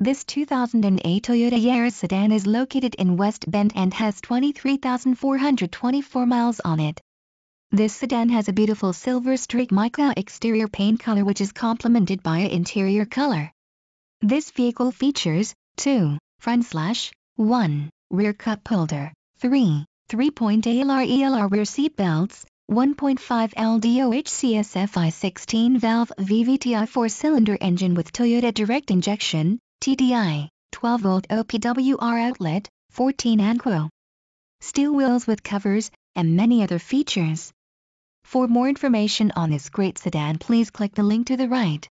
This 2008 Toyota Yaris sedan is located in West Bend and has 23,424 miles on it. This sedan has a beautiful silver streak mica exterior paint color which is complemented by a interior color. This vehicle features 2 front slash 1 rear cup holder, 3 3.8 LR rear seat belts, 1.5 LDOH CSFI 16 valve VVTi 4 cylinder engine with Toyota direct injection, TDI, 12-volt OPWR outlet, 14 ANCO. steel wheels with covers, and many other features. For more information on this great sedan please click the link to the right.